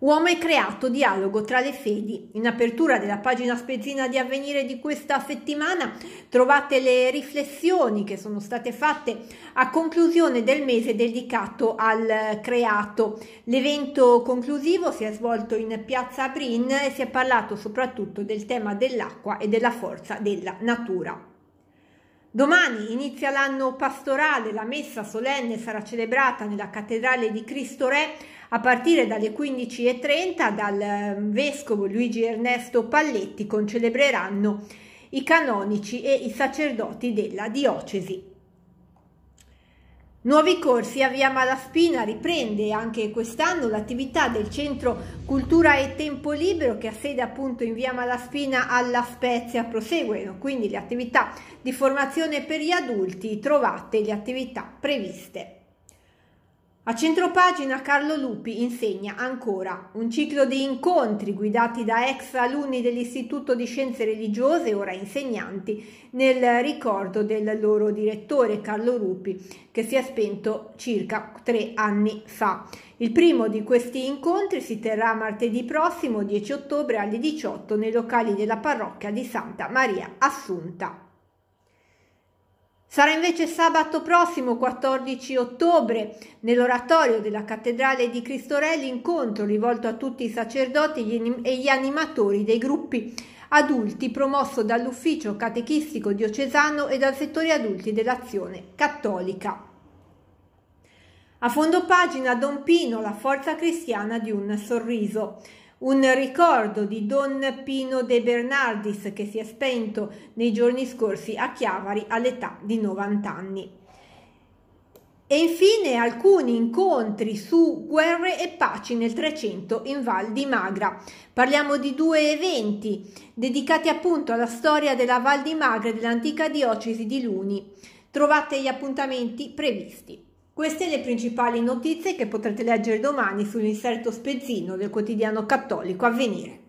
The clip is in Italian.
Uomo e creato dialogo tra le fedi. In apertura della pagina spezzina di avvenire di questa settimana trovate le riflessioni che sono state fatte a conclusione del mese dedicato al creato. L'evento conclusivo si è svolto in piazza Brin e si è parlato soprattutto del tema dell'acqua e della forza della natura. Domani inizia l'anno pastorale, la messa solenne sarà celebrata nella cattedrale di Cristo Re a partire dalle 15.30 dal ehm, vescovo Luigi Ernesto Palletti conceleberanno i canonici e i sacerdoti della diocesi. Nuovi corsi a Via Malaspina riprende anche quest'anno l'attività del Centro Cultura e Tempo Libero che ha sede appunto in Via Malaspina alla Spezia. Proseguono quindi le attività di formazione per gli adulti, trovate le attività previste. A centropagina Carlo Lupi insegna ancora un ciclo di incontri guidati da ex alunni dell'Istituto di Scienze Religiose, ora insegnanti, nel ricordo del loro direttore Carlo Lupi, che si è spento circa tre anni fa. Il primo di questi incontri si terrà martedì prossimo, 10 ottobre, alle 18, nei locali della parrocchia di Santa Maria Assunta. Sarà invece sabato prossimo 14 ottobre nell'oratorio della Cattedrale di Cristo Cristore l'incontro rivolto a tutti i sacerdoti e gli animatori dei gruppi adulti promosso dall'ufficio catechistico diocesano e dal settore adulti dell'azione cattolica. A fondo pagina Don Pino, la forza cristiana di un sorriso un ricordo di Don Pino De Bernardis che si è spento nei giorni scorsi a Chiavari all'età di 90 anni. E infine alcuni incontri su guerre e paci nel 300 in Val di Magra. Parliamo di due eventi dedicati appunto alla storia della Val di Magra e dell'antica diocesi di Luni. Trovate gli appuntamenti previsti. Queste le principali notizie che potrete leggere domani sull'inserto spezzino del quotidiano cattolico Avvenire.